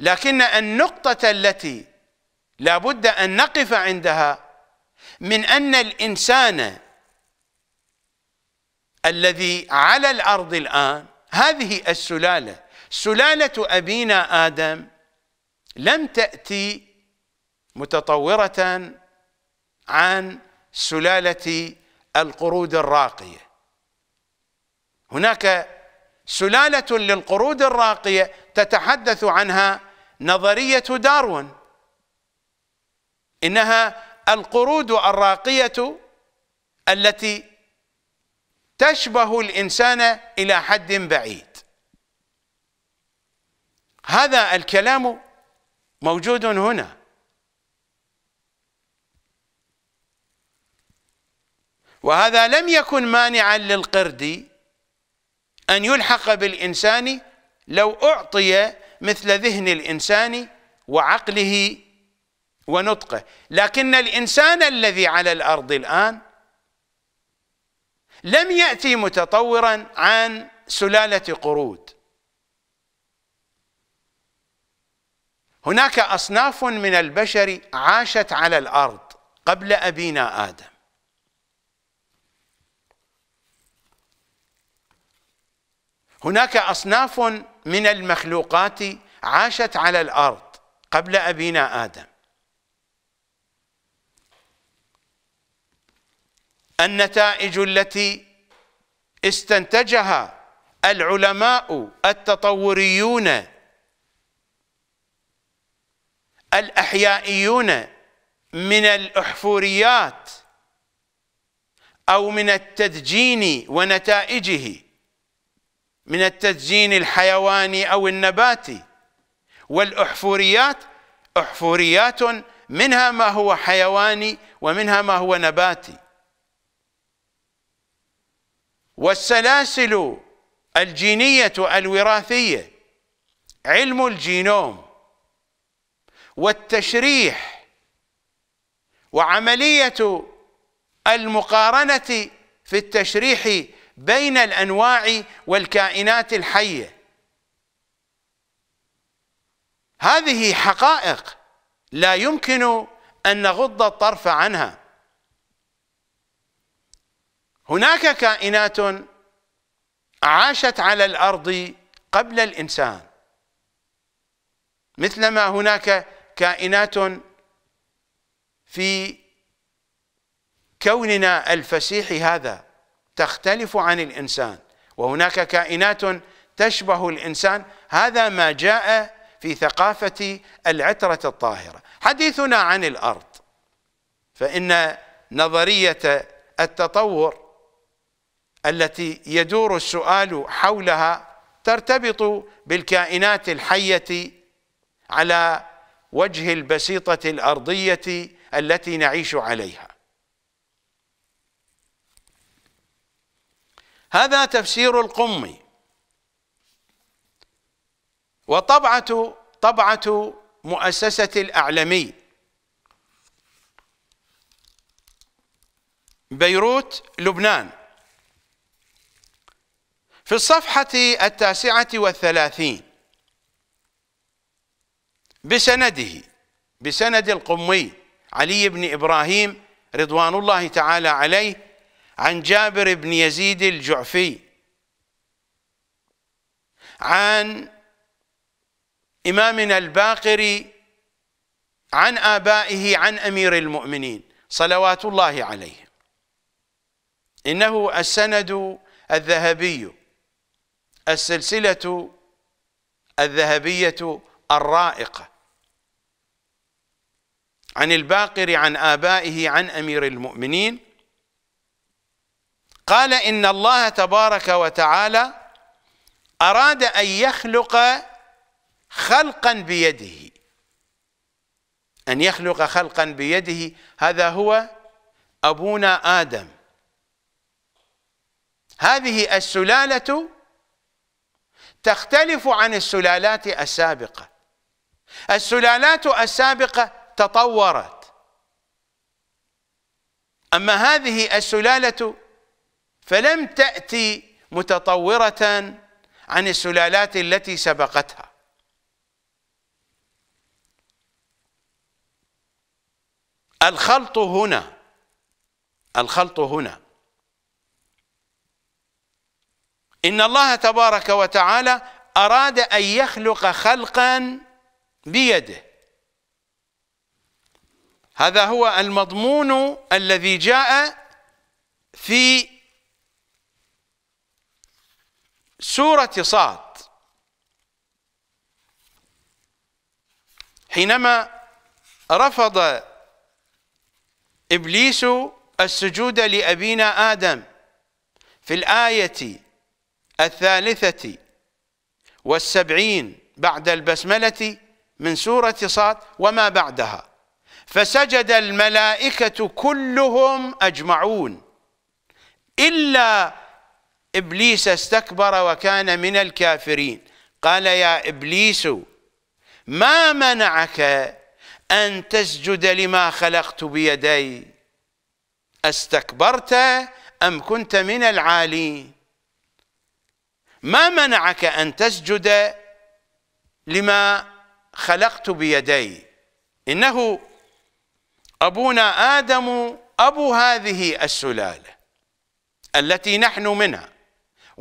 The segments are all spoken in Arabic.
لكن النقطة التي لا بد أن نقف عندها من أن الإنسان الذي على الأرض الآن هذه السلالة سلالة أبينا آدم لم تأتي متطورة عن سلالة القرود الراقية هناك سلالة للقرود الراقية تتحدث عنها نظرية داروين إنها القرود الراقية التي تشبه الإنسان إلى حد بعيد هذا الكلام موجود هنا وهذا لم يكن مانعا للقرد أن يلحق بالإنسان لو أعطي مثل ذهن الإنسان وعقله ونطقه لكن الإنسان الذي على الأرض الآن لم يأتي متطورا عن سلالة قرود هناك أصناف من البشر عاشت على الأرض قبل أبينا آدم هناك أصناف من المخلوقات عاشت على الأرض قبل أبينا آدم النتائج التي استنتجها العلماء التطوريون الأحيائيون من الأحفوريات أو من التدجين ونتائجه من التدجين الحيواني أو النباتي والأحفوريات أحفوريات منها ما هو حيواني ومنها ما هو نباتي والسلاسل الجينية الوراثية علم الجينوم والتشريح وعملية المقارنة في التشريح بين الأنواع والكائنات الحية هذه حقائق لا يمكن أن نغض الطرف عنها هناك كائنات عاشت على الأرض قبل الإنسان مثلما هناك كائنات في كوننا الفسيح هذا تختلف عن الإنسان وهناك كائنات تشبه الإنسان هذا ما جاء في ثقافة العترة الطاهرة حديثنا عن الأرض فإن نظرية التطور التي يدور السؤال حولها ترتبط بالكائنات الحية على وجه البسيطة الأرضية التي نعيش عليها هذا تفسير القمي وطبعة طبعة مؤسسة الأعلمي بيروت لبنان في الصفحة التاسعة والثلاثين بسنده بسند القمي علي بن إبراهيم رضوان الله تعالى عليه عن جابر بن يزيد الجعفي عن إمامنا الباقري عن آبائه عن أمير المؤمنين صلوات الله عليه إنه السند الذهبي السلسلة الذهبية الرائقة عن الباقر عن آبائه عن أمير المؤمنين قال إن الله تبارك وتعالى أراد أن يخلق خلقا بيده أن يخلق خلقا بيده هذا هو أبونا آدم هذه السلالة تختلف عن السلالات السابقة السلالات السابقة تطورت أما هذه السلالة فلم تأتي متطورة عن السلالات التي سبقتها الخلط هنا الخلط هنا إن الله تبارك وتعالى أراد أن يخلق خلقا بيده هذا هو المضمون الذي جاء في سورة صاد حينما رفض إبليس السجود لأبينا آدم في الآية الثالثة والسبعين بعد البسملة من سورة صاد وما بعدها فسجد الملائكة كلهم أجمعون إلا إبليس استكبر وكان من الكافرين قال يا إبليس ما منعك أن تسجد لما خلقت بيدي استكبرت أم كنت من العالين ما منعك أن تسجد لما خلقت بيدي إنه أبونا آدم أبو هذه السلالة التي نحن منها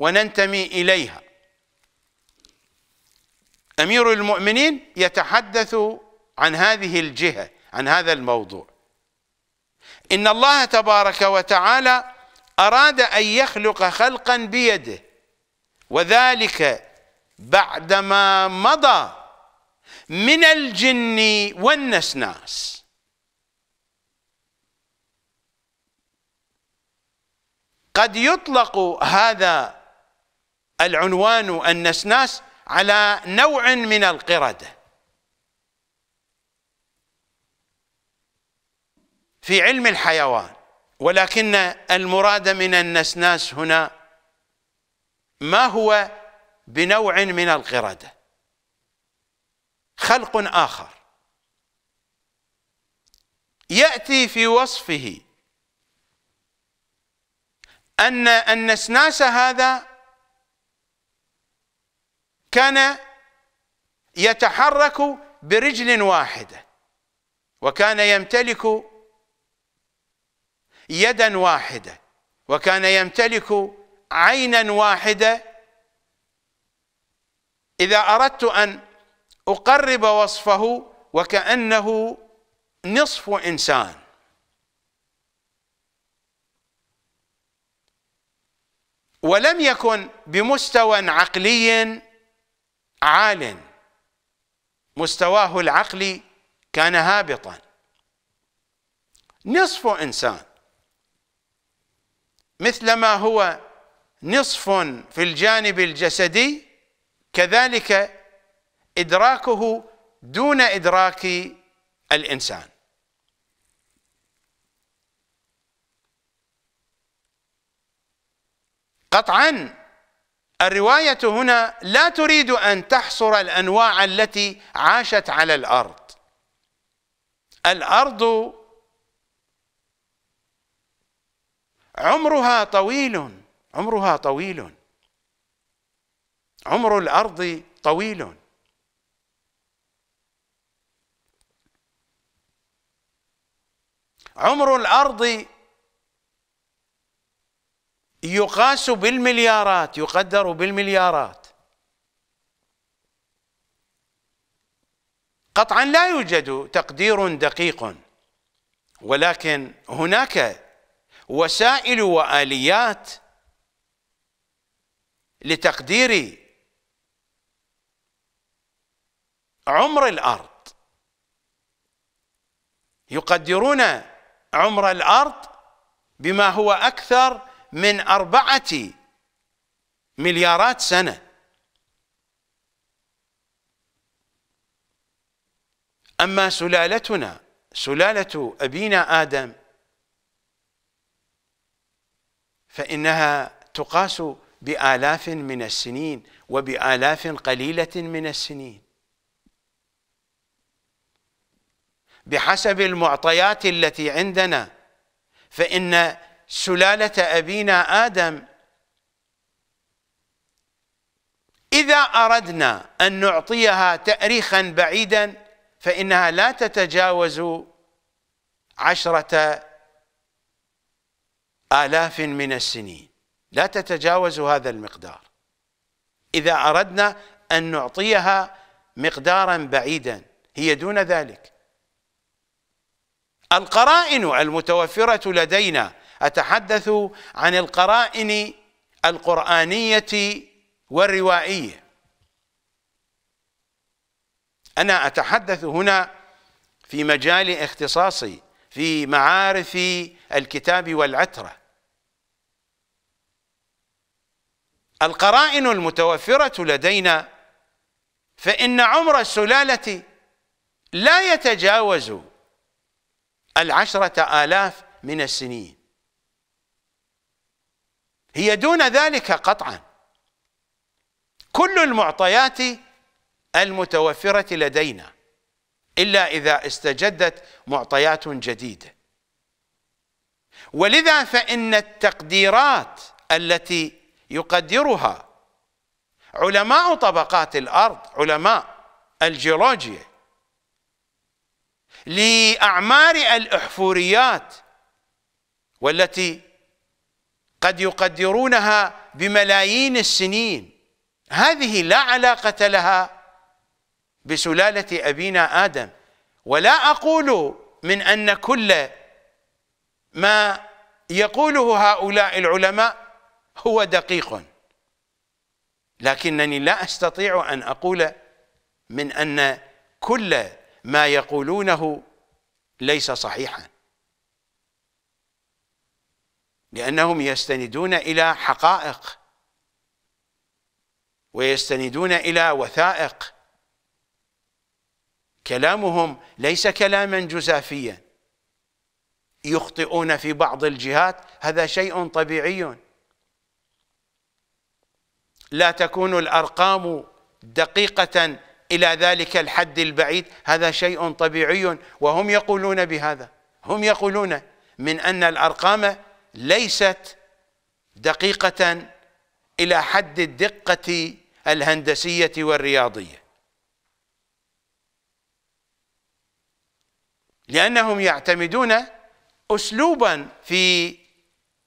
وننتمي إليها أمير المؤمنين يتحدث عن هذه الجهة عن هذا الموضوع إن الله تبارك وتعالى أراد أن يخلق خلقا بيده وذلك بعدما مضى من الجن والنسناس قد يطلق هذا العنوان النسناس على نوع من القردة في علم الحيوان ولكن المراد من النسناس هنا ما هو بنوع من القردة خلق آخر يأتي في وصفه أن النسناس هذا كان يتحرك برجل واحده وكان يمتلك يدا واحده وكان يمتلك عينا واحده اذا اردت ان اقرب وصفه وكانه نصف انسان ولم يكن بمستوى عقلي عال مستواه العقلي كان هابطا نصف إنسان مثلما هو نصف في الجانب الجسدي كذلك إدراكه دون إدراك الإنسان قطعا الرواية هنا لا تريد أن تحصر الأنواع التي عاشت على الأرض الأرض عمرها طويل عمرها طويل عمر الأرض طويل عمر الأرض يقاس بالمليارات يقدر بالمليارات قطعا لا يوجد تقدير دقيق ولكن هناك وسائل واليات لتقدير عمر الارض يقدرون عمر الارض بما هو اكثر من أربعة مليارات سنة أما سلالتنا سلالة أبينا آدم فإنها تقاس بآلاف من السنين وبآلاف قليلة من السنين بحسب المعطيات التي عندنا فإن سلاله ابينا ادم اذا اردنا ان نعطيها تاريخا بعيدا فانها لا تتجاوز عشره آلاف من السنين لا تتجاوز هذا المقدار إذا أردنا أن نعطيها مقدارا بعيدا هي دون ذلك القرائن المتوفرة لدينا أتحدث عن القرائن القرآنية والروائية أنا أتحدث هنا في مجال اختصاصي في معارف الكتاب والعترة القرائن المتوفرة لدينا فإن عمر السلالة لا يتجاوز العشرة آلاف من السنين هي دون ذلك قطعا كل المعطيات المتوفرة لدينا إلا إذا استجدت معطيات جديدة ولذا فإن التقديرات التي يقدرها علماء طبقات الأرض علماء الجيولوجيا لأعمار الأحفوريات والتي قد يقدرونها بملايين السنين هذه لا علاقة لها بسلالة أبينا آدم ولا أقول من أن كل ما يقوله هؤلاء العلماء هو دقيق لكنني لا أستطيع أن أقول من أن كل ما يقولونه ليس صحيحا لأنهم يستندون إلى حقائق ويستندون إلى وثائق كلامهم ليس كلاما جزافيا يخطئون في بعض الجهات هذا شيء طبيعي لا تكون الأرقام دقيقة إلى ذلك الحد البعيد هذا شيء طبيعي وهم يقولون بهذا هم يقولون من أن الأرقام ليست دقيقة إلى حد الدقة الهندسية والرياضية لأنهم يعتمدون أسلوبا في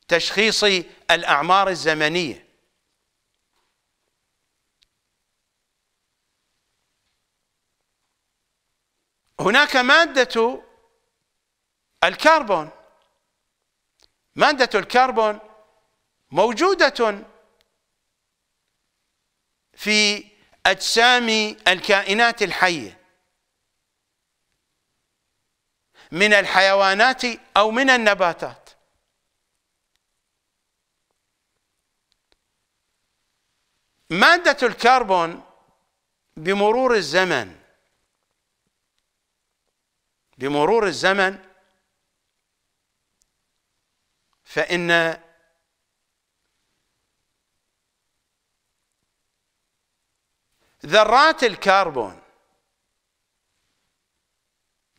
تشخيص الأعمار الزمنية هناك مادة الكربون مادة الكربون موجودة في أجسام الكائنات الحية من الحيوانات أو من النباتات مادة الكربون بمرور الزمن بمرور الزمن فإن ذرات الكربون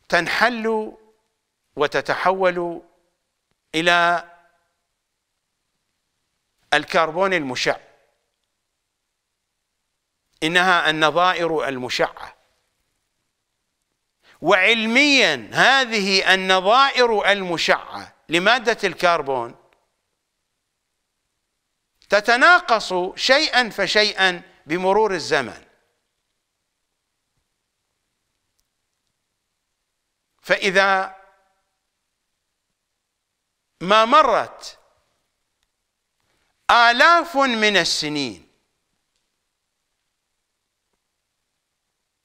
تنحل وتتحول إلى الكربون المشع إنها النظائر المشعة وعلميا هذه النظائر المشعة لمادة الكربون تتناقص شيئا فشيئا بمرور الزمن فإذا ما مرت آلاف من السنين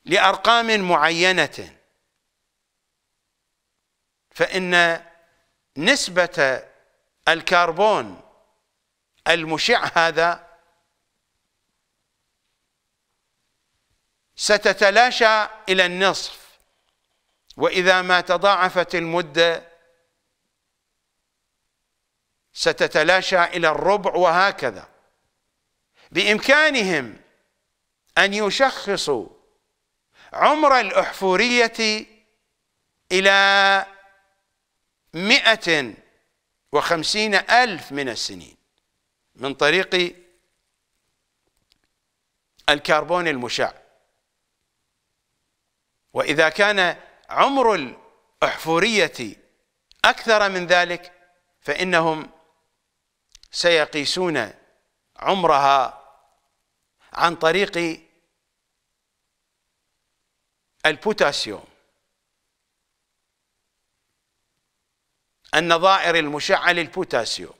لأرقام معينة فإن نسبة الكربون المشع هذا ستتلاشى إلى النصف وإذا ما تضاعفت المدة ستتلاشى إلى الربع وهكذا بإمكانهم أن يشخصوا عمر الأحفورية إلى مئة وخمسين ألف من السنين من طريق الكربون المشع وإذا كان عمر الأحفورية أكثر من ذلك فإنهم سيقيسون عمرها عن طريق البوتاسيوم النظائر المشعة للبوتاسيوم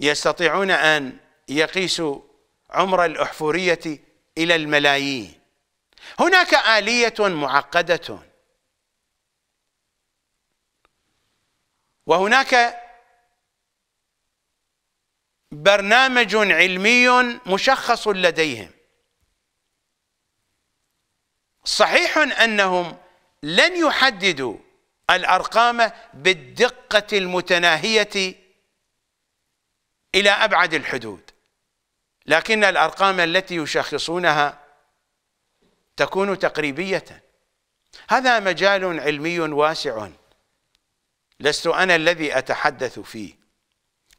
يستطيعون أن يقيسوا عمر الأحفورية إلى الملايين هناك آلية معقدة وهناك برنامج علمي مشخص لديهم صحيح أنهم لن يحددوا الأرقام بالدقة المتناهية إلى أبعد الحدود لكن الأرقام التي يشخصونها تكون تقريبية هذا مجال علمي واسع لست أنا الذي أتحدث فيه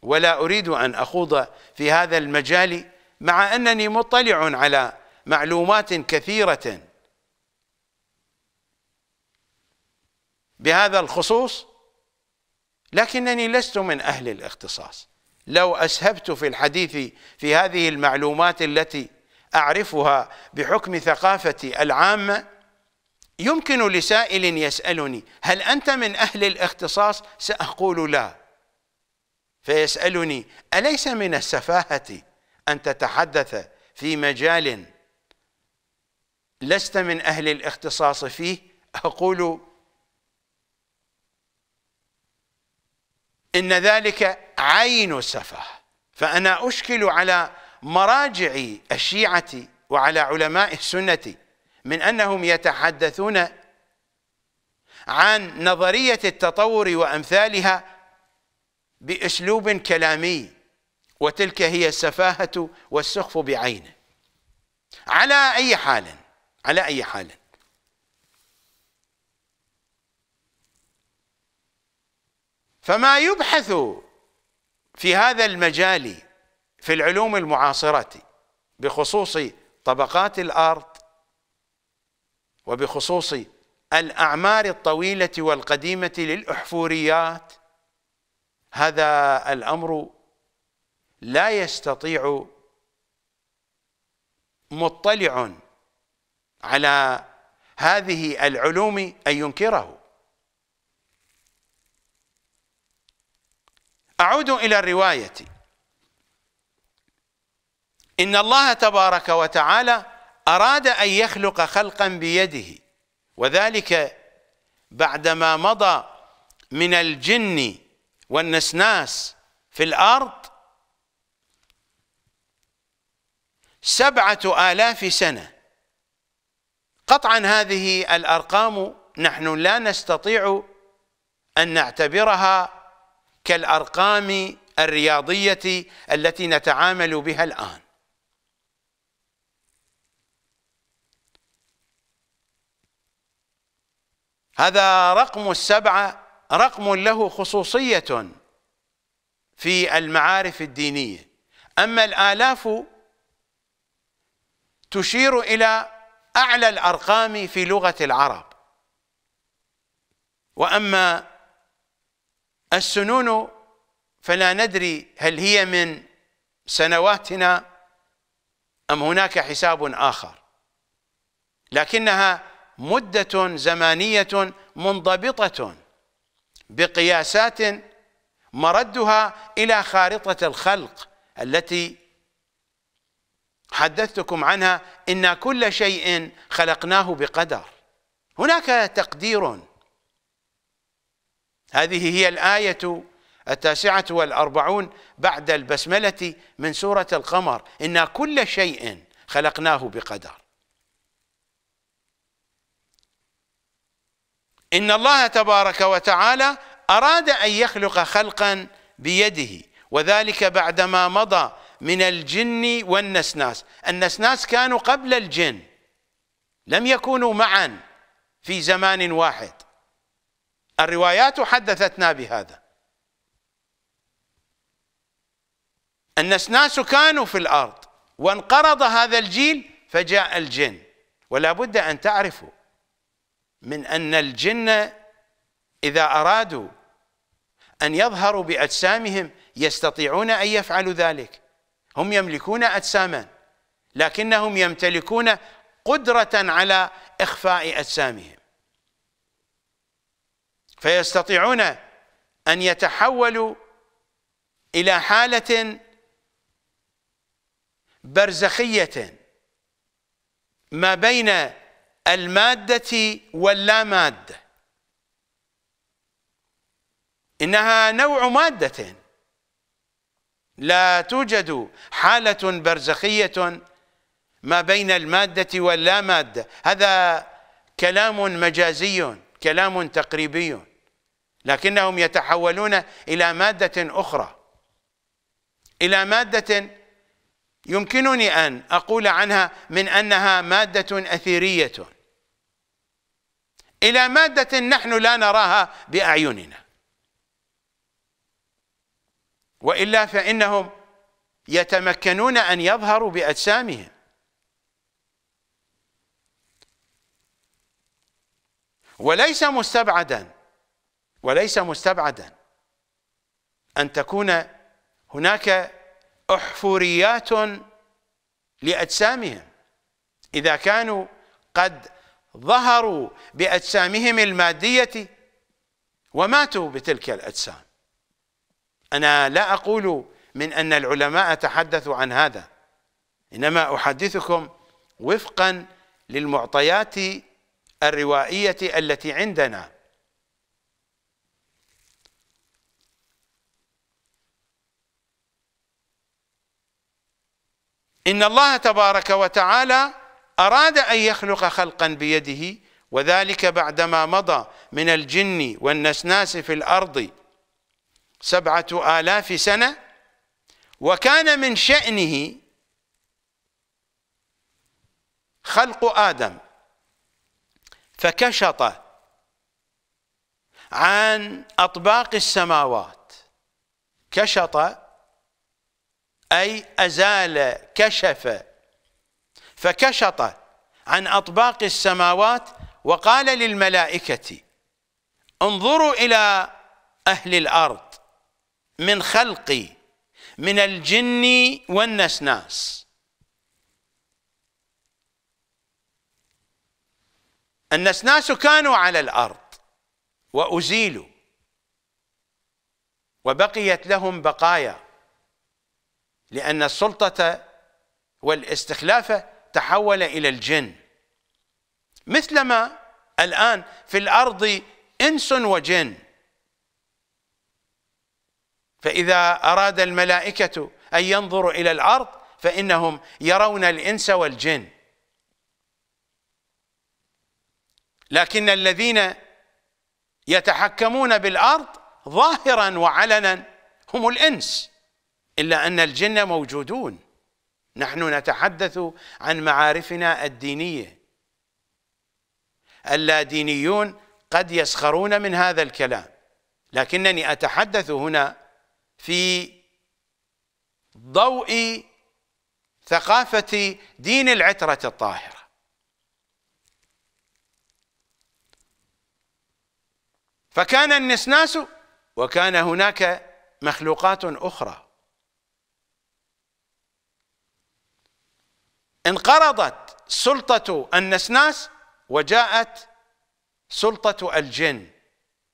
ولا أريد أن أخوض في هذا المجال مع أنني مطلع على معلومات كثيرة بهذا الخصوص لكنني لست من أهل الاختصاص لو أسهبت في الحديث في هذه المعلومات التي أعرفها بحكم ثقافتي العامة يمكن لسائل يسألني هل أنت من أهل الاختصاص سأقول لا فيسألني أليس من السفاهة أن تتحدث في مجال لست من أهل الاختصاص فيه أقول إن ذلك عين سفه فأنا أشكل على مراجع الشيعة وعلى علماء السنة من أنهم يتحدثون عن نظرية التطور وأمثالها بأسلوب كلامي وتلك هي السفاهة والسخف بعينه على أي حال على أي حال فما يبحث في هذا المجال في العلوم المعاصرة بخصوص طبقات الأرض وبخصوص الأعمار الطويلة والقديمة للأحفوريات هذا الأمر لا يستطيع مطلع على هذه العلوم أن ينكره أعود إلى الرواية إن الله تبارك وتعالى أراد أن يخلق خلقا بيده وذلك بعدما مضى من الجن والنسناس في الأرض سبعة آلاف سنة قطعا هذه الأرقام نحن لا نستطيع أن نعتبرها كالارقام الرياضيه التي نتعامل بها الان هذا رقم السبعه رقم له خصوصيه في المعارف الدينيه اما الالاف تشير الى اعلى الارقام في لغه العرب واما السنون فلا ندري هل هي من سنواتنا أم هناك حساب آخر لكنها مدة زمانية منضبطة بقياسات مردها إلى خارطة الخلق التي حدثتكم عنها إن كل شيء خلقناه بقدر هناك تقدير هذه هي الآية التاسعة والأربعون بعد البسملة من سورة القمر إنا كل شيء خلقناه بقدر إن الله تبارك وتعالى أراد أن يخلق خلقا بيده وذلك بعدما مضى من الجن والنسناس النسناس كانوا قبل الجن لم يكونوا معا في زمان واحد الروايات حدثتنا بهذا أن الناس كانوا في الأرض وانقرض هذا الجيل فجاء الجن ولا بد أن تعرفوا من أن الجن إذا أرادوا أن يظهروا بأجسامهم يستطيعون أن يفعلوا ذلك هم يملكون أجساما لكنهم يمتلكون قدرة على إخفاء أجسامهم فيستطيعون أن يتحولوا إلى حالة برزخية ما بين المادة واللامادة إنها نوع مادة لا توجد حالة برزخية ما بين المادة واللامادة هذا كلام مجازي كلام تقريبي لكنهم يتحولون إلى مادة أخرى إلى مادة يمكنني أن أقول عنها من أنها مادة أثيرية إلى مادة نحن لا نراها بأعيننا وإلا فإنهم يتمكنون أن يظهروا بأجسامهم وليس مستبعدا وليس مستبعدا أن تكون هناك أحفوريات لأجسامهم إذا كانوا قد ظهروا بأجسامهم المادية وماتوا بتلك الأجسام أنا لا أقول من أن العلماء تحدثوا عن هذا إنما أحدثكم وفقا للمعطيات الروائية التي عندنا إن الله تبارك وتعالى أراد أن يخلق خلقا بيده وذلك بعدما مضى من الجن والنسناس في الأرض سبعة آلاف سنة وكان من شأنه خلق آدم فكشط عن أطباق السماوات كشط أي أزال كشف فكشط عن أطباق السماوات وقال للملائكة انظروا إلى أهل الأرض من خلقي من الجن والنسناس النسناس كانوا على الأرض وأزيلوا وبقيت لهم بقايا لأن السلطة والاستخلافة تحول إلى الجن مثلما الآن في الأرض إنس وجن فإذا أراد الملائكة أن ينظروا إلى الأرض فإنهم يرون الإنس والجن لكن الذين يتحكمون بالأرض ظاهرا وعلنا هم الإنس إلا أن الجن موجودون نحن نتحدث عن معارفنا الدينية اللادينيون قد يسخرون من هذا الكلام لكنني أتحدث هنا في ضوء ثقافة دين العترة الطاهرة فكان النسناس وكان هناك مخلوقات أخرى انقرضت سلطة النسناس وجاءت سلطة الجن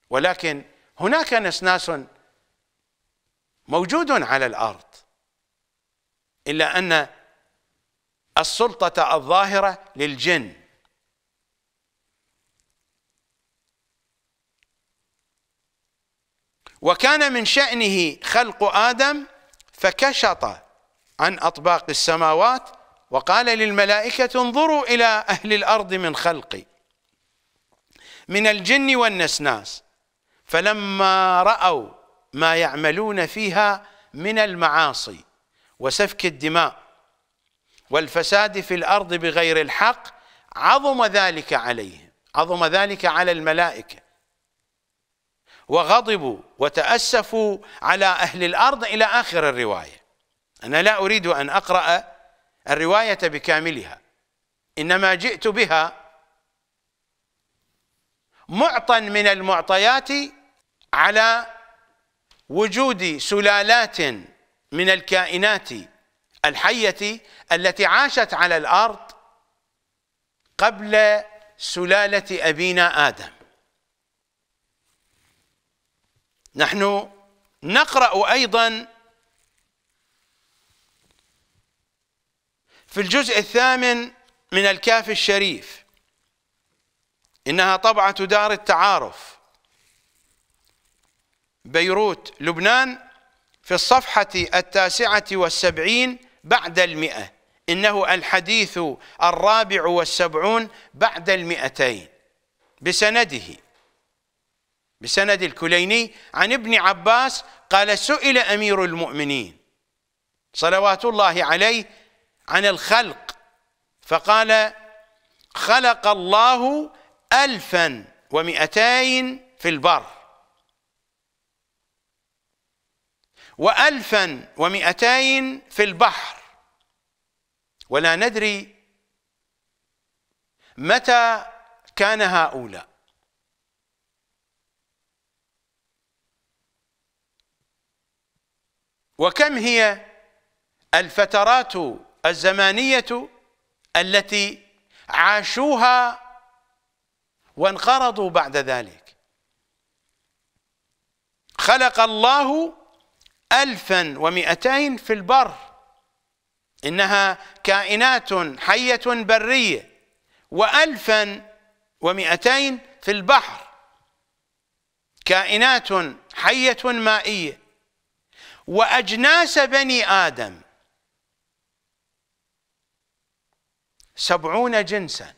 ولكن هناك نسناس موجود على الأرض إلا أن السلطة الظاهرة للجن وكان من شأنه خلق آدم فكشط عن أطباق السماوات وقال للملائكة انظروا إلى أهل الأرض من خلقي من الجن والنسناس فلما رأوا ما يعملون فيها من المعاصي وسفك الدماء والفساد في الأرض بغير الحق عظم ذلك عليهم عظم ذلك على الملائكة وغضبوا وتأسفوا على أهل الأرض إلى آخر الرواية أنا لا أريد أن أقرأ الرواية بكاملها إنما جئت بها معطى من المعطيات على وجود سلالات من الكائنات الحية التي عاشت على الأرض قبل سلالة أبينا آدم نحن نقرأ أيضا في الجزء الثامن من الكاف الشريف إنها طبعة دار التعارف بيروت لبنان في الصفحة التاسعة والسبعين بعد المئة إنه الحديث الرابع والسبعون بعد المئتين بسنده بسند الكليني عن ابن عباس قال سئل أمير المؤمنين صلوات الله عليه عن الخلق فقال خلق الله ألفا ومئتين في البر وألفا ومئتين في البحر ولا ندري متى كان هؤلاء وكم هي الفترات الزمانية التي عاشوها وانقرضوا بعد ذلك خلق الله ألفا ومئتين في البر إنها كائنات حية برية وألفا ومئتين في البحر كائنات حية مائية وأجناس بني آدم سبعون جنسا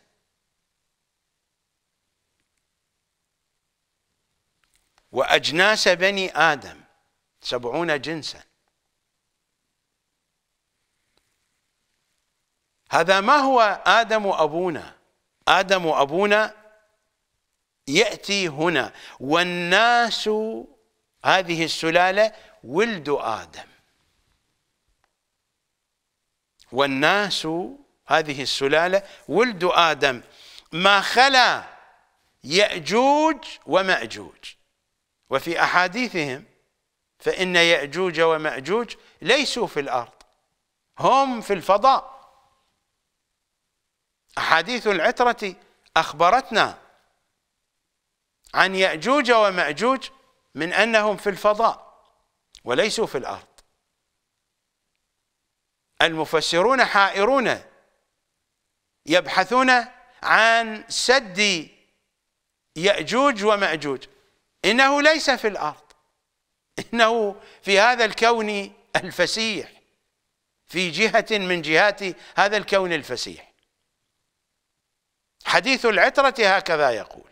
وأجناس بني آدم سبعون جنسا هذا ما هو آدم أبونا آدم أبونا يأتي هنا والناس هذه السلالة ولد آدم والناس هذه السلالة ولد آدم ما خلا يأجوج ومأجوج وفي أحاديثهم فإن يأجوج ومأجوج ليسوا في الأرض هم في الفضاء أحاديث العترة أخبرتنا عن يأجوج ومأجوج من أنهم في الفضاء وليسوا في الأرض المفسرون حائرون يبحثون عن سد يأجوج ومأجوج إنه ليس في الأرض إنه في هذا الكون الفسيح في جهة من جهات هذا الكون الفسيح حديث العترة هكذا يقول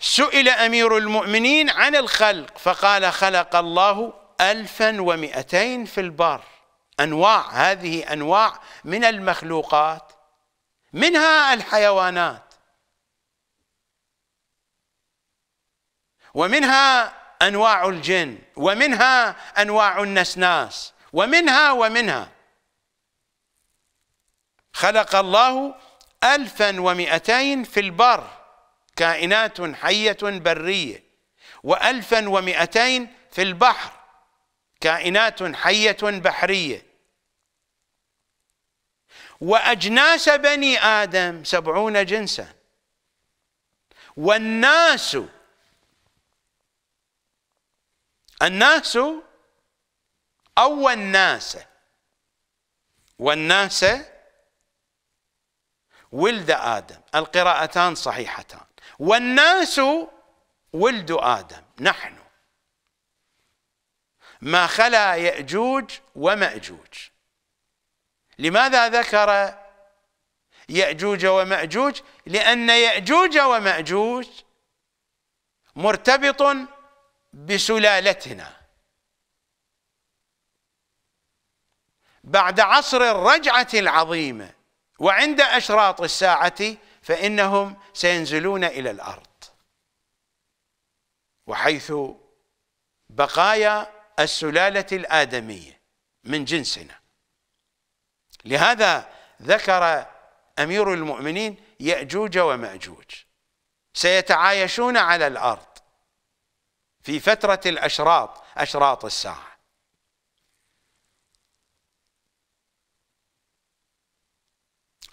سئل أمير المؤمنين عن الخلق فقال خلق الله 1200 في البر أنواع هذه أنواع من المخلوقات منها الحيوانات ومنها أنواع الجن ومنها أنواع النسناس ومنها ومنها خلق الله ألفا ومئتين في البر كائنات حية برية وألفا ومئتين في البحر كائنات حية بحرية وأجناس بني آدم سبعون جنسا والناس الناس أو الناس والناس ولد آدم القراءتان صحيحتان والناس ولد آدم نحن ما خلا يأجوج ومأجوج لماذا ذكر يأجوج ومأجوج لأن يأجوج ومأجوج مرتبط بسلالتنا بعد عصر الرجعة العظيمة وعند أشراط الساعة فإنهم سينزلون إلى الأرض وحيث بقايا السلالة الآدمية من جنسنا لهذا ذكر أمير المؤمنين يأجوج ومأجوج سيتعايشون على الأرض في فترة الأشراط أشراط الساعة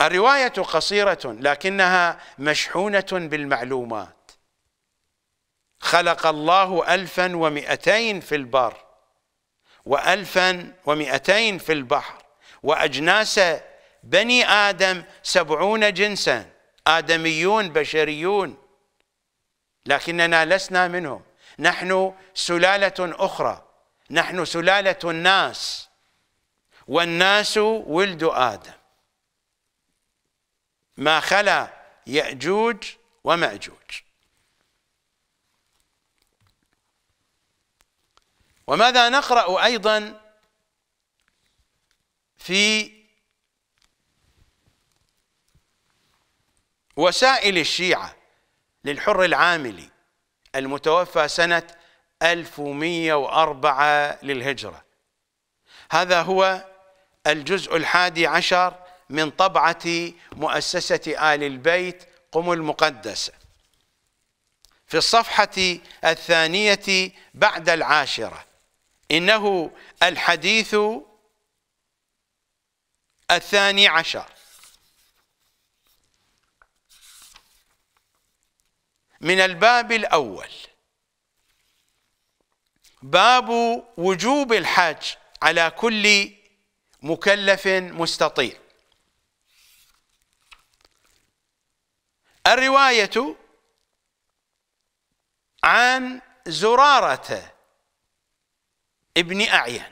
الرواية قصيرة لكنها مشحونة بالمعلومات خلق الله ألفا ومئتين في البر وألفا ومئتين في البحر وأجناس بني آدم سبعون جنسا آدميون بشريون لكننا لسنا منهم نحن سلالة أخرى نحن سلالة الناس والناس ولد آدم ما خلا يأجوج ومأجوج وماذا نقرأ أيضا في وسائل الشيعة للحر العاملي المتوفى سنة 1104 للهجرة هذا هو الجزء الحادي عشر من طبعة مؤسسة آل البيت قم المقدسة في الصفحة الثانية بعد العاشرة إنه الحديث الثاني عشر من الباب الأول باب وجوب الحج على كل مكلف مستطيع الرواية عن زرارة ابن أعين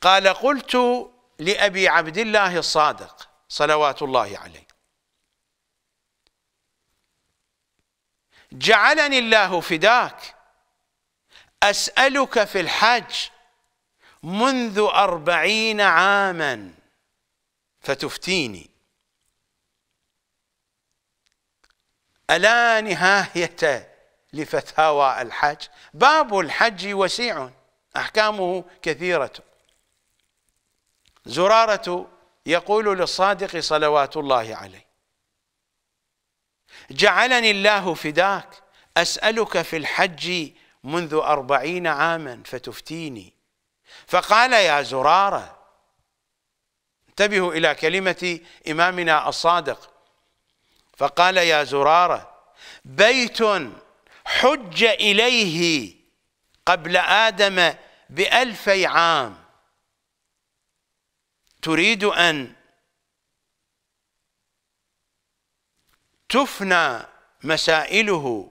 قال قلت لأبي عبد الله الصادق صلوات الله عليه جعلني الله فداك أسألك في الحج منذ أربعين عاما فتفتيني ألا نهاية لفتاوى الحج باب الحج وسيع أحكامه كثيرة زرارة يقول للصادق صلوات الله عليه جعلني الله فداك أسألك في الحج منذ أربعين عاما فتفتيني فقال يا زرارة انتبهوا إلى كلمة إمامنا الصادق فقال يا زرارة بيت حج إليه قبل آدم بألفي عام تريد أن تفنى مسائله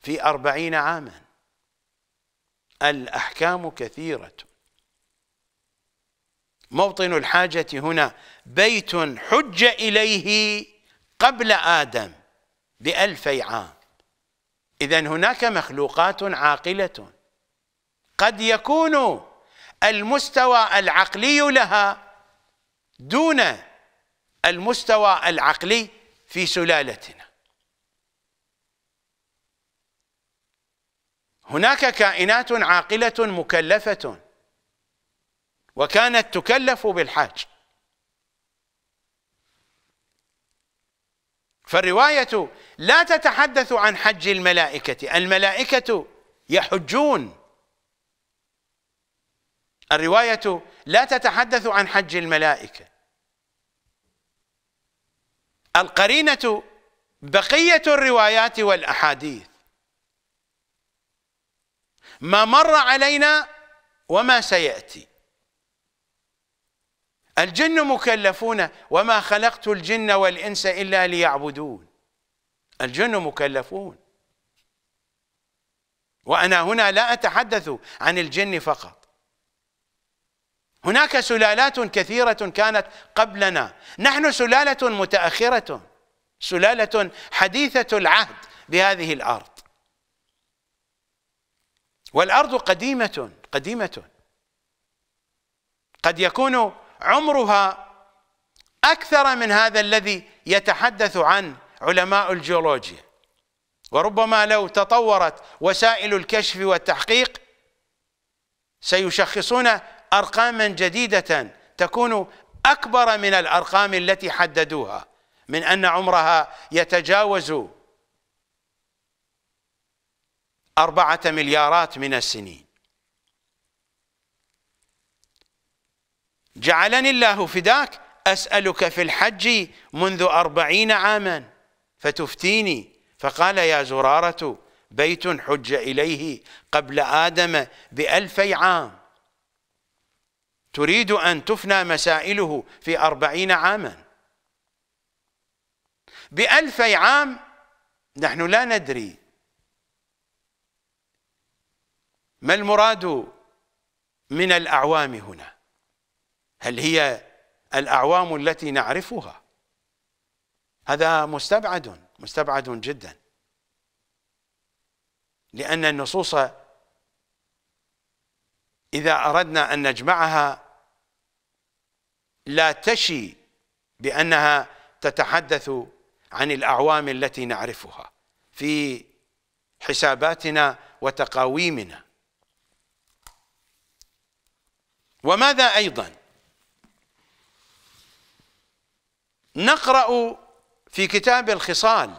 في أربعين عاما الأحكام كثيرة موطن الحاجة هنا بيت حج إليه قبل آدم بألفي عام إذا هناك مخلوقات عاقلة قد يكون المستوى العقلي لها دون المستوى العقلي في سلالتنا هناك كائنات عاقلة مكلفة وكانت تكلف بالحاج فالرواية لا تتحدث عن حج الملائكة الملائكة يحجون الرواية لا تتحدث عن حج الملائكة القرينة بقية الروايات والأحاديث ما مر علينا وما سيأتي الجن مكلفون وما خلقت الجن والإنس إلا ليعبدون الجن مكلفون وأنا هنا لا أتحدث عن الجن فقط هناك سلالات كثيرة كانت قبلنا نحن سلالة متأخرة سلالة حديثة العهد بهذه الأرض والأرض قديمة قديمة قد يكون عمرها أكثر من هذا الذي يتحدث عنه علماء الجيولوجيا وربما لو تطورت وسائل الكشف والتحقيق سيشخصون أرقاما جديدة تكون أكبر من الأرقام التي حددوها من أن عمرها يتجاوز أربعة مليارات من السنين جعلني الله فداك أسألك في الحج منذ أربعين عاماً فتفتيني فقال يا زرارة بيت حج إليه قبل آدم بألفي عام تريد أن تفنى مسائله في أربعين عاما بألفي عام نحن لا ندري ما المراد من الأعوام هنا هل هي الأعوام التي نعرفها هذا مستبعد مستبعد جدا لأن النصوص إذا أردنا أن نجمعها لا تشي بأنها تتحدث عن الأعوام التي نعرفها في حساباتنا وتقاويمنا وماذا أيضا نقرأ في كتاب الخصال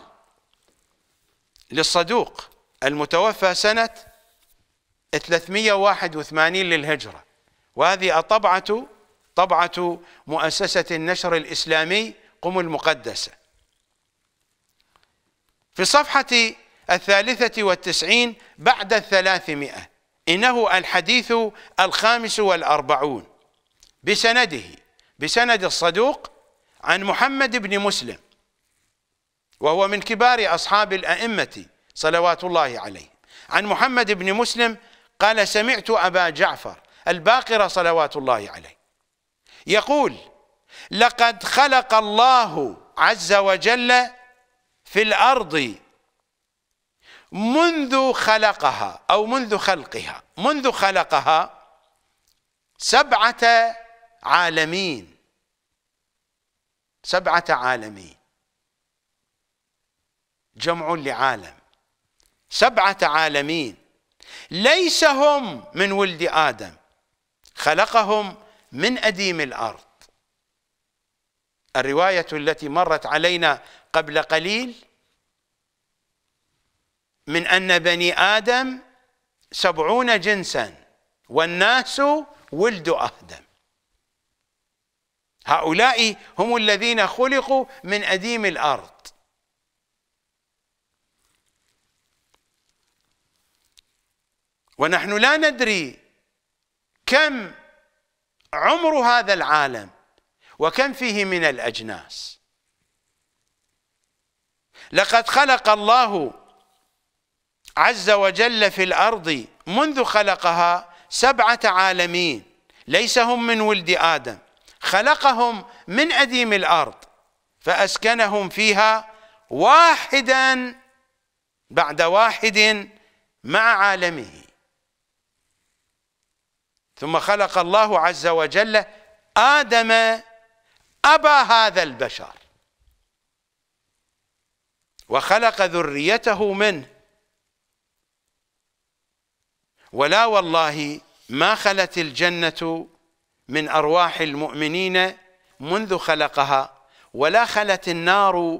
للصدوق المتوفى سنة 381 للهجرة وهذه الطبعة طبعة مؤسسة النشر الإسلامي قم المقدسة في الصفحة الثالثة والتسعين بعد الثلاثمائة إنه الحديث الخامس والأربعون بسنده بسند الصدوق عن محمد بن مسلم وهو من كبار أصحاب الأئمة صلوات الله عليه عن محمد بن مسلم قال سمعت أبا جعفر الباقر صلوات الله عليه يقول لقد خلق الله عز وجل في الأرض منذ خلقها أو منذ خلقها منذ خلقها سبعة عالمين سبعة عالمين جمع لعالم سبعة عالمين ليس هم من ولد آدم خلقهم من أديم الأرض الرواية التي مرت علينا قبل قليل من أن بني آدم سبعون جنسا والناس ولد آدم هؤلاء هم الذين خلقوا من أديم الأرض ونحن لا ندري كم عمر هذا العالم وكم فيه من الأجناس لقد خلق الله عز وجل في الأرض منذ خلقها سبعة عالمين ليس هم من ولد آدم خلقهم من أديم الأرض فأسكنهم فيها واحدا بعد واحد مع عالمه ثم خلق الله عز وجل آدم أبا هذا البشر وخلق ذريته منه ولا والله ما خلت الجنة من أرواح المؤمنين منذ خلقها ولا خلت النار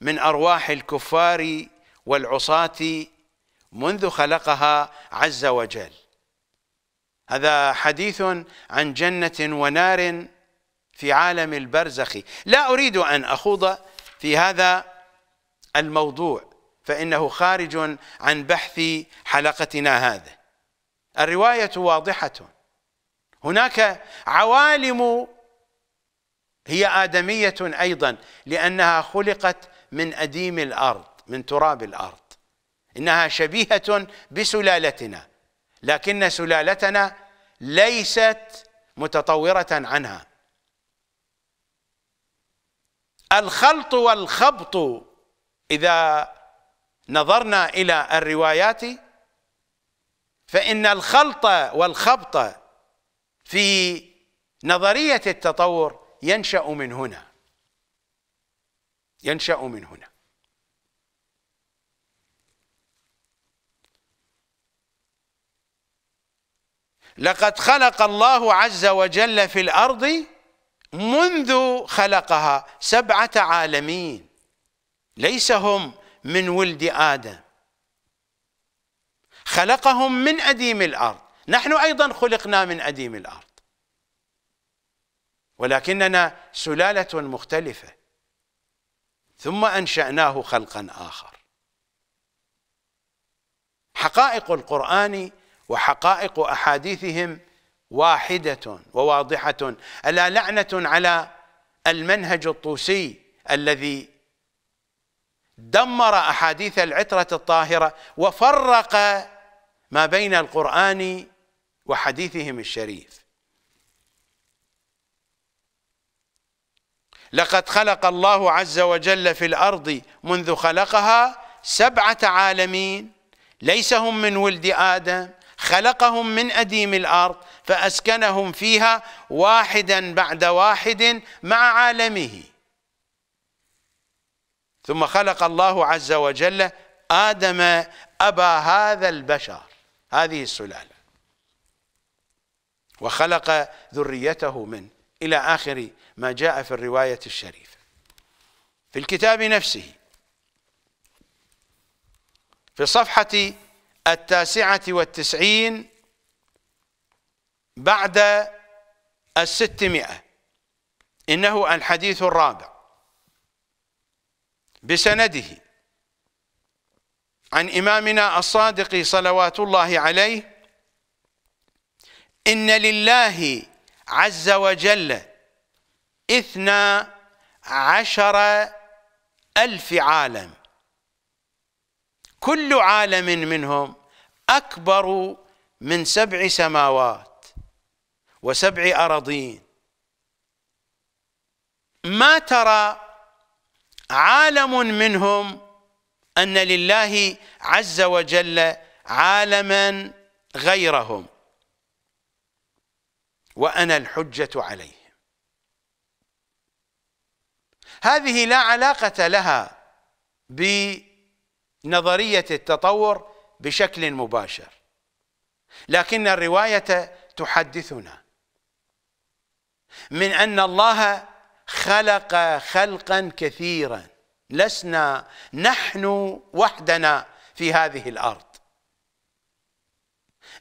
من أرواح الكفار والعصاة منذ خلقها عز وجل هذا حديث عن جنة ونار في عالم البرزخ لا أريد أن أخوض في هذا الموضوع فإنه خارج عن بحث حلقتنا هذا الرواية واضحة هناك عوالم هي آدمية أيضا لأنها خلقت من أديم الأرض من تراب الأرض إنها شبيهة بسلالتنا لكن سلالتنا ليست متطورة عنها الخلط والخبط إذا نظرنا إلى الروايات فإن الخلط والخبط في نظرية التطور ينشأ من هنا ينشأ من هنا لقد خلق الله عز وجل في الأرض منذ خلقها سبعة عالمين ليس هم من ولد آدم خلقهم من أديم الأرض نحن أيضا خلقنا من أديم الأرض ولكننا سلالة مختلفة ثم أنشأناه خلقا آخر حقائق القرآن وحقائق أحاديثهم واحدة وواضحة ألا لعنة على المنهج الطوسي الذي دمر أحاديث العترة الطاهرة وفرق ما بين القرآن وحديثهم الشريف لقد خلق الله عز وجل في الأرض منذ خلقها سبعة عالمين ليس هم من ولد آدم خلقهم من أديم الأرض فأسكنهم فيها واحدا بعد واحد مع عالمه ثم خلق الله عز وجل آدم أبا هذا البشر هذه السلالة وخلق ذريته من إلى آخر ما جاء في الرواية الشريفة في الكتاب نفسه في صفحة التاسعة والتسعين بعد الستمائة إنه الحديث الرابع بسنده عن إمامنا الصادق صلوات الله عليه إن لله عز وجل إثنى عشر ألف عالم كل عالم منهم أكبر من سبع سماوات وسبع أراضين ما ترى عالم منهم أن لله عز وجل عالما غيرهم وأنا الحجة عليهم هذه لا علاقة لها بنظرية التطور بشكل مباشر لكن الرواية تحدثنا من أن الله خلق خلقا كثيرا لسنا نحن وحدنا في هذه الأرض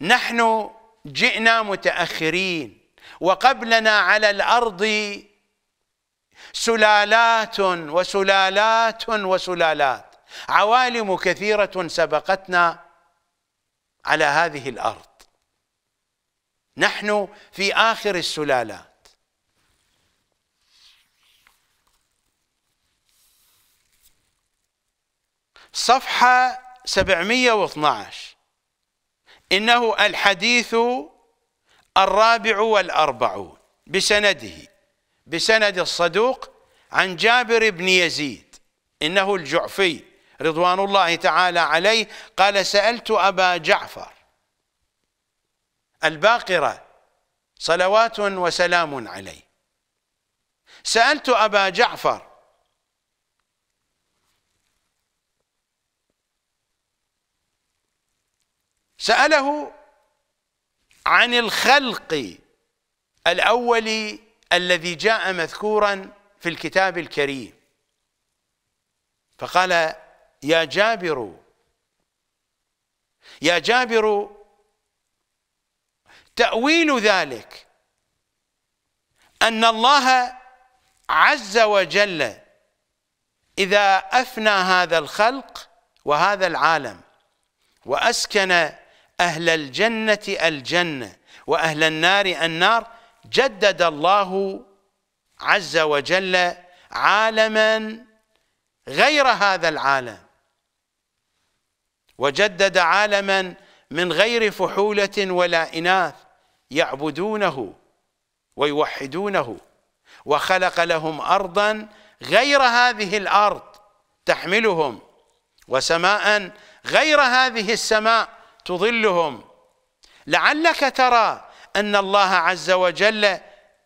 نحن جئنا متأخرين وقبلنا على الأرض سلالات وسلالات وسلالات عوالم كثيرة سبقتنا على هذه الارض نحن في اخر السلالات صفحه 712 انه الحديث الرابع والاربعون بسنده بسند الصدوق عن جابر بن يزيد انه الجعفي رضوان الله تعالى عليه قال سألت أبا جعفر الباقرة صلوات وسلام عليه سألت أبا جعفر سأله عن الخلق الأول الذي جاء مذكورا في الكتاب الكريم فقال يا جابر يا جابر تأويل ذلك أن الله عز وجل إذا أفنى هذا الخلق وهذا العالم وأسكن أهل الجنة الجنة وأهل النار النار جدد الله عز وجل عالما غير هذا العالم وجدد عالما من غير فحولة ولا إناث يعبدونه ويوحدونه وخلق لهم أرضا غير هذه الأرض تحملهم وسماء غير هذه السماء تظلهم لعلك ترى أن الله عز وجل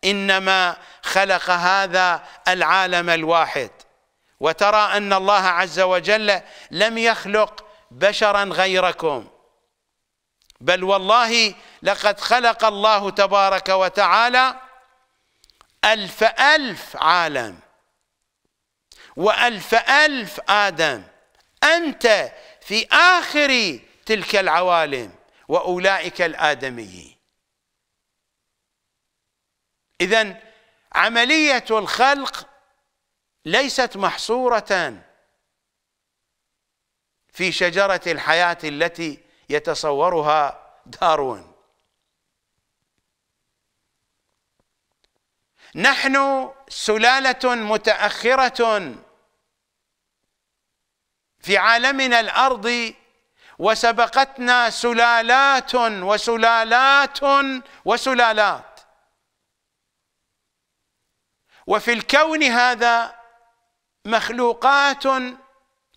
إنما خلق هذا العالم الواحد وترى أن الله عز وجل لم يخلق بشرا غيركم بل والله لقد خلق الله تبارك وتعالى ألف ألف عالم وألف ألف آدم أنت في آخر تلك العوالم وأولئك الآدميين إذا عملية الخلق ليست محصورة في شجرة الحياة التي يتصورها داروين نحن سلالة متأخرة في عالمنا الأرضي وسبقتنا سلالات وسلالات وسلالات وفي الكون هذا مخلوقات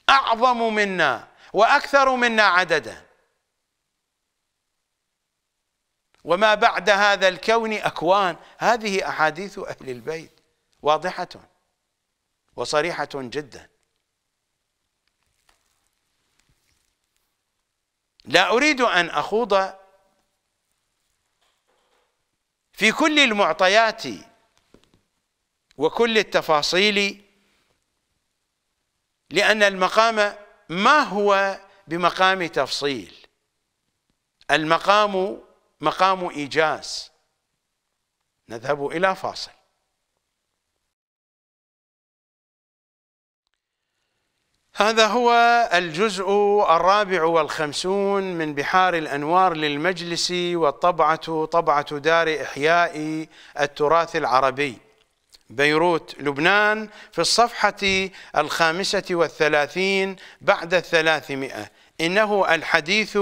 أعظم منا وأكثر منا عددا وما بعد هذا الكون أكوان هذه أحاديث أهل البيت واضحة وصريحة جدا لا أريد أن أخوض في كل المعطيات وكل التفاصيل لأن المقام ما هو بمقام تفصيل المقام مقام إيجاز نذهب إلى فاصل هذا هو الجزء الرابع والخمسون من بحار الأنوار للمجلس والطبعة طبعة دار إحياء التراث العربي بيروت لبنان في الصفحة الخامسة والثلاثين بعد الثلاثمائة إنه الحديث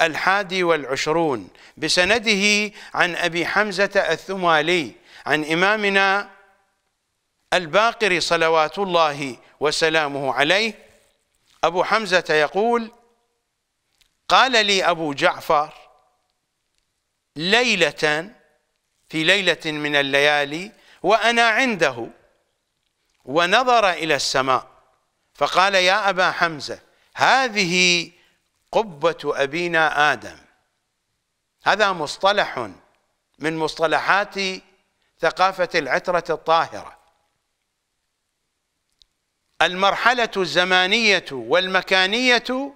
الحادي والعشرون بسنده عن أبي حمزة الثمالي عن إمامنا الباقر صلوات الله وسلامه عليه أبو حمزة يقول قال لي أبو جعفر ليلة في ليلة من الليالي وأنا عنده ونظر إلى السماء فقال يا أبا حمزة هذه قبة أبينا آدم هذا مصطلح من مصطلحات ثقافة العترة الطاهرة المرحلة الزمانية والمكانية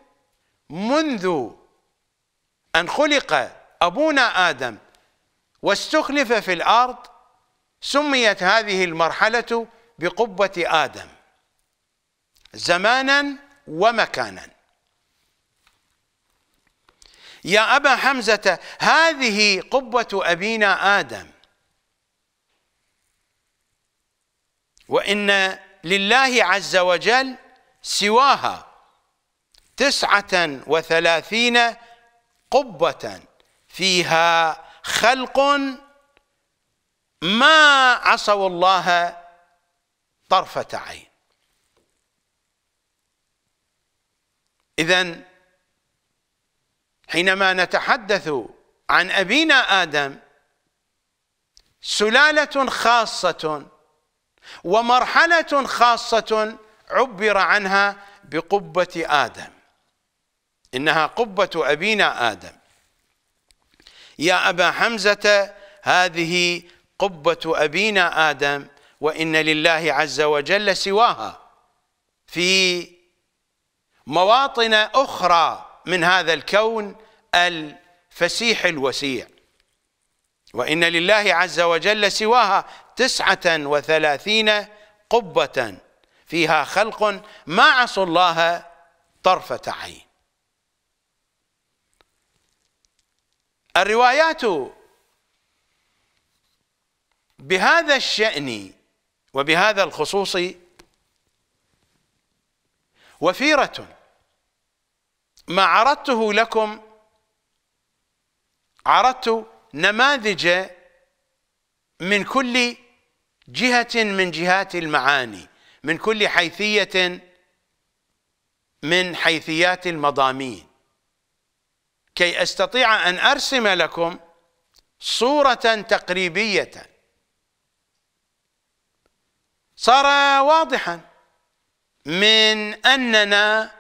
منذ أن خلق أبونا آدم واستخلف في الأرض سميت هذه المرحلة بقبة آدم زمانا ومكانا يا أبا حمزة هذه قبة أبينا آدم وإن لله عز وجل سواها تسعة وثلاثين قبة فيها خلق ما عصوا الله طرفة عين إذا حينما نتحدث عن أبينا آدم سلالة خاصة ومرحلة خاصة عبر عنها بقبة آدم إنها قبة أبينا آدم يا أبا حمزة هذه قبة أبينا آدم وإن لله عز وجل سواها آه. في مواطن أخرى من هذا الكون الفسيح الوسيع وإن لله عز وجل سواها تسعة وثلاثين قبة فيها خلق ما عصوا الله طرفة عين الروايات بهذا الشأن وبهذا الخصوص وفيرة ما عرضته لكم عرضت نماذج من كل جهة من جهات المعاني من كل حيثية من حيثيات المضامين كي أستطيع أن أرسم لكم صورة تقريبية صار واضحا من أننا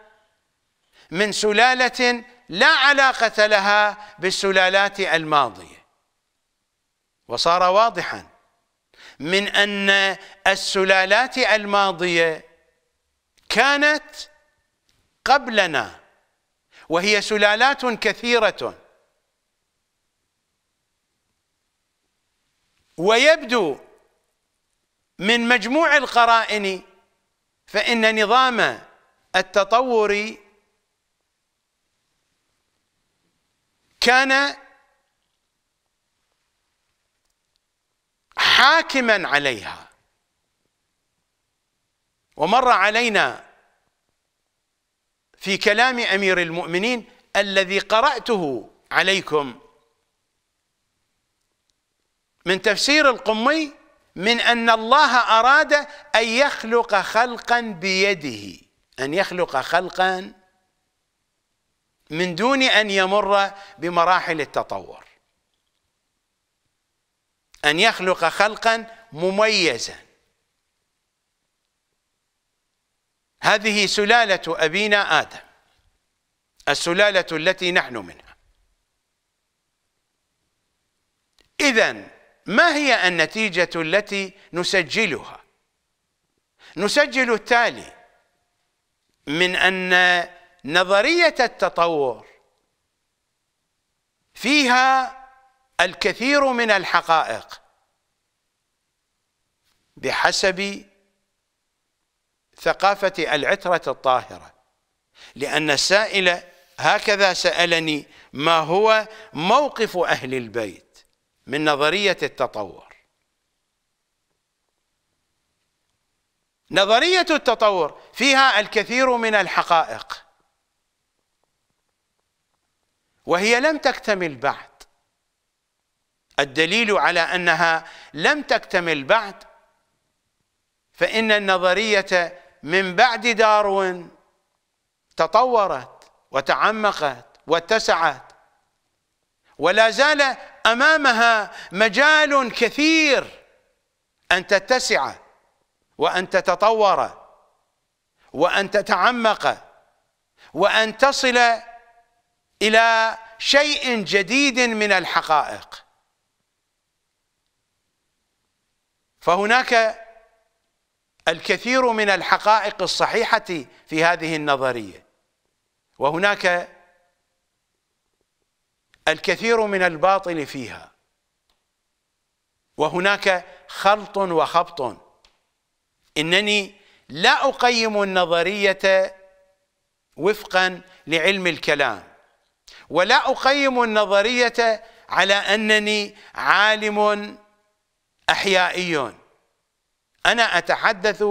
من سلالة لا علاقة لها بالسلالات الماضية وصار واضحا من أن السلالات الماضية كانت قبلنا وهي سلالات كثيرة ويبدو من مجموع القرائن فإن نظام التطور كان حاكما عليها ومر علينا في كلام أمير المؤمنين الذي قرأته عليكم من تفسير القمي من أن الله أراد أن يخلق خلقا بيده أن يخلق خلقا من دون أن يمر بمراحل التطور أن يخلق خلقا مميزا هذه سلالة أبينا آدم السلالة التي نحن منها إذا ما هي النتيجة التي نسجلها نسجل التالي من أن نظرية التطور فيها الكثير من الحقائق بحسب ثقافة العترة الطاهرة لأن السائل هكذا سألني ما هو موقف أهل البيت من نظرية التطور نظرية التطور فيها الكثير من الحقائق وهي لم تكتمل بعد الدليل على أنها لم تكتمل بعد فإن النظرية من بعد داروين تطورت وتعمقت واتسعت ولا زال امامها مجال كثير ان تتسع وان تتطور وان تتعمق وان تصل الى شيء جديد من الحقائق فهناك الكثير من الحقائق الصحيحه في هذه النظريه وهناك الكثير من الباطل فيها وهناك خلط وخبط انني لا اقيم النظريه وفقا لعلم الكلام ولا اقيم النظريه على انني عالم احيائي انا اتحدث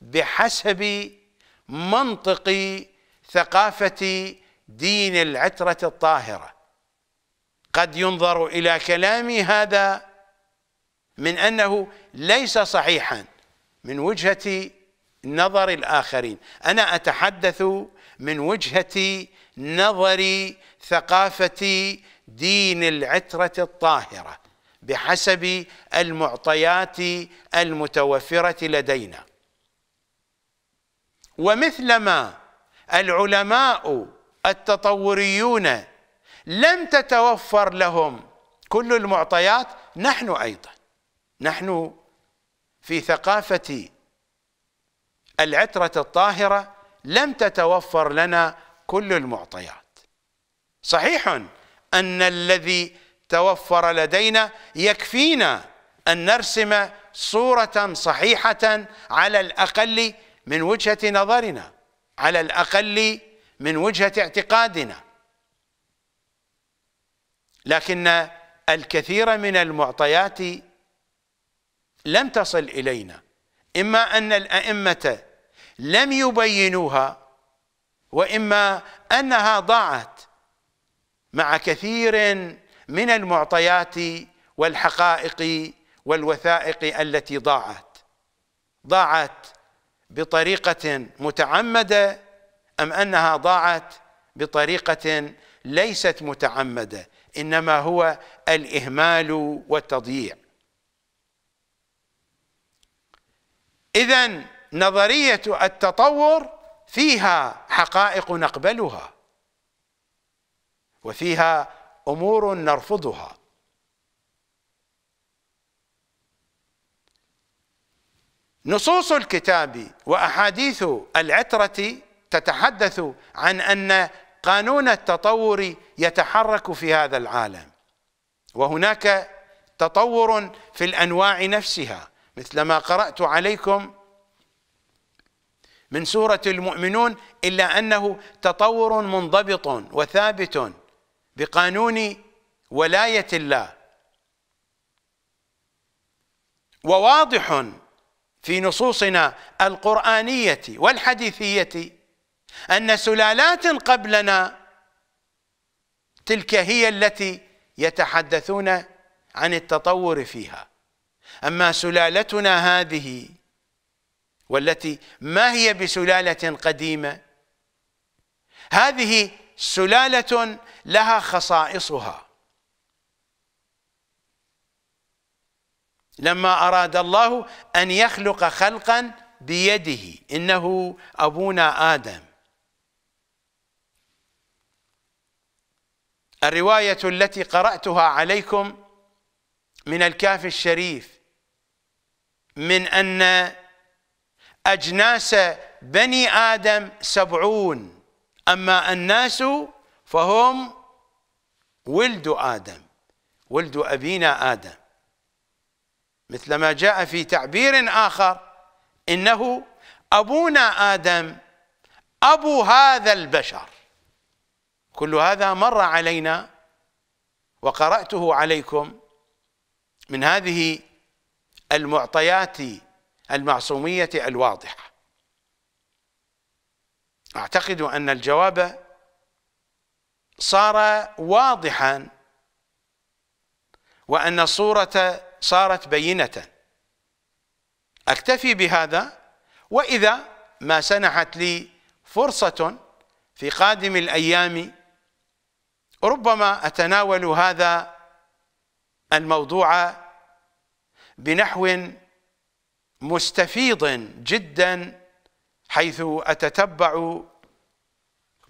بحسب منطقي ثقافه دين العتره الطاهره قد ينظر إلى كلامي هذا من أنه ليس صحيحا من وجهة نظر الآخرين أنا أتحدث من وجهة نظر ثقافة دين العترة الطاهرة بحسب المعطيات المتوفرة لدينا ومثلما العلماء التطوريون لم تتوفر لهم كل المعطيات نحن أيضا نحن في ثقافة العترة الطاهرة لم تتوفر لنا كل المعطيات صحيح أن الذي توفر لدينا يكفينا أن نرسم صورة صحيحة على الأقل من وجهة نظرنا على الأقل من وجهة اعتقادنا لكن الكثير من المعطيات لم تصل إلينا إما أن الأئمة لم يبينوها وإما أنها ضاعت مع كثير من المعطيات والحقائق والوثائق التي ضاعت ضاعت بطريقة متعمدة أم أنها ضاعت بطريقة ليست متعمدة انما هو الاهمال والتضييع اذا نظريه التطور فيها حقائق نقبلها وفيها امور نرفضها نصوص الكتاب واحاديث العتره تتحدث عن ان قانون التطور يتحرك في هذا العالم وهناك تطور في الأنواع نفسها مثل ما قرأت عليكم من سورة المؤمنون إلا أنه تطور منضبط وثابت بقانون ولاية الله وواضح في نصوصنا القرآنية والحديثية أن سلالات قبلنا تلك هي التي يتحدثون عن التطور فيها أما سلالتنا هذه والتي ما هي بسلالة قديمة هذه سلالة لها خصائصها لما أراد الله أن يخلق خلقا بيده إنه أبونا آدم الرواية التي قرأتها عليكم من الكاف الشريف من أن أجناس بني آدم سبعون أما الناس فهم ولد آدم ولد أبينا آدم مثل ما جاء في تعبير آخر إنه أبونا آدم أبو هذا البشر كل هذا مر علينا وقرأته عليكم من هذه المعطيات المعصومية الواضحة أعتقد أن الجواب صار واضحا وأن الصورة صارت بينة أكتفي بهذا وإذا ما سنحت لي فرصة في قادم الأيام ربما أتناول هذا الموضوع بنحو مستفيض جدا حيث أتتبع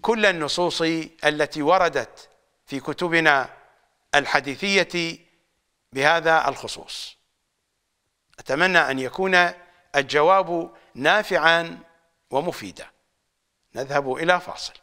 كل النصوص التي وردت في كتبنا الحديثية بهذا الخصوص أتمنى أن يكون الجواب نافعا ومفيدا نذهب إلى فاصل